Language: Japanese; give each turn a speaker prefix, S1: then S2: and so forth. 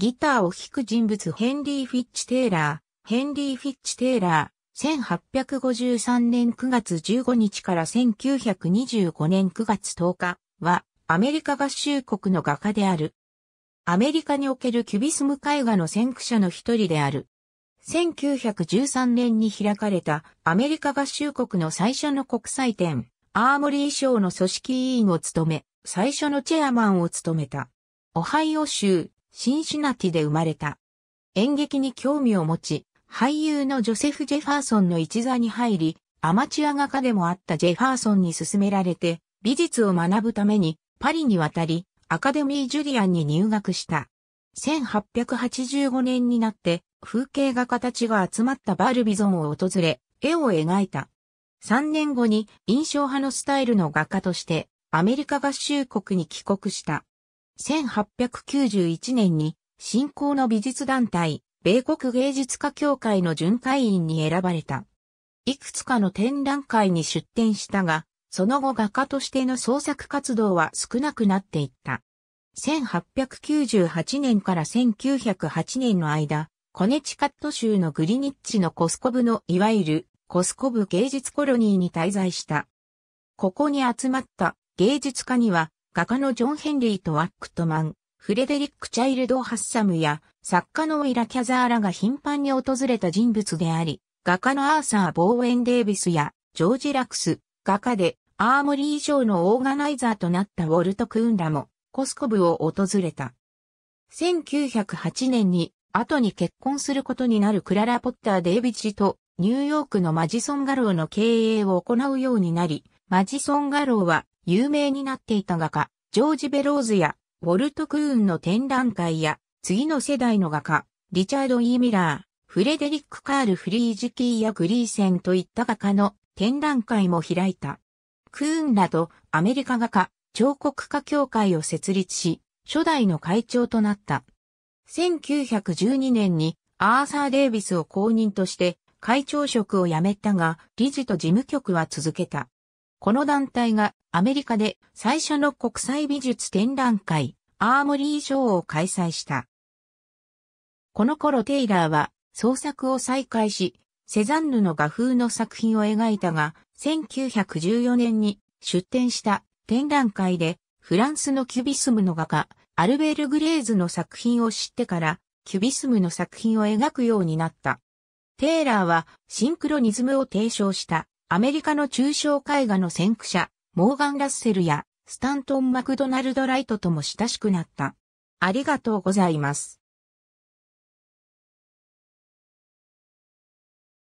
S1: ギターを弾く人物ヘンリー・フィッチ・テイラー、ヘンリー・フィッチ・テイラー、1853年9月15日から1925年9月10日は、アメリカ合衆国の画家である。アメリカにおけるキュビスム絵画の先駆者の一人である。1913年に開かれたアメリカ合衆国の最初の国際展、アーモリー賞の組織委員を務め、最初のチェアマンを務めた。オハイオ州シンシナティで生まれた。演劇に興味を持ち、俳優のジョセフ・ジェファーソンの一座に入り、アマチュア画家でもあったジェファーソンに勧められて、美術を学ぶためにパリに渡り、アカデミー・ジュリアンに入学した。1885年になって風景画家たちが集まったバルビゾンを訪れ、絵を描いた。3年後に印象派のスタイルの画家としてアメリカ合衆国に帰国した。1891年に、新興の美術団体、米国芸術家協会の巡回員に選ばれた。いくつかの展覧会に出展したが、その後画家としての創作活動は少なくなっていった。1898年から1908年の間、コネチカット州のグリニッチのコスコブのいわゆるコスコブ芸術コロニーに滞在した。ここに集まった芸術家には画家のジョン・ヘンリーとワックトマン、フレデリック・チャイルド・ハッサムや作家のオイラ・キャザーらが頻繁に訪れた人物であり、画家のアーサー・ボーエン・デイビスやジョージ・ラクス、画家でアーモリー以上のオーガナイザーとなったウォルト・クーンらもコスコブを訪れた。1908年に後に結婚することになるクララ・ポッター・デイビッジとニューヨークのマジソンガローの経営を行うようになり、マジソンガローは有名になっていた画家、ジョージ・ベローズや、ウォルト・クーンの展覧会や、次の世代の画家、リチャード・イー・ミラー、フレデリック・カール・フリージキーやグリーセンといった画家の展覧会も開いた。クーンなどアメリカ画家、彫刻家協会を設立し、初代の会長となった。1912年にアーサー・デイビスを公認として会長職を辞めたが、理事と事務局は続けた。この団体がアメリカで最初の国際美術展覧会、アーモリーショーを開催した。この頃テイラーは創作を再開し、セザンヌの画風の作品を描いたが、1914年に出展した展覧会でフランスのキュビスムの画家、アルベール・グレーズの作品を知ってから、キュビスムの作品を描くようになった。テイラーはシンクロニズムを提唱した。アメリカの抽象絵画の先駆者、モーガン・ラッセルやスタントン・マクドナルド・ライトとも親しくなった。ありがとうございます。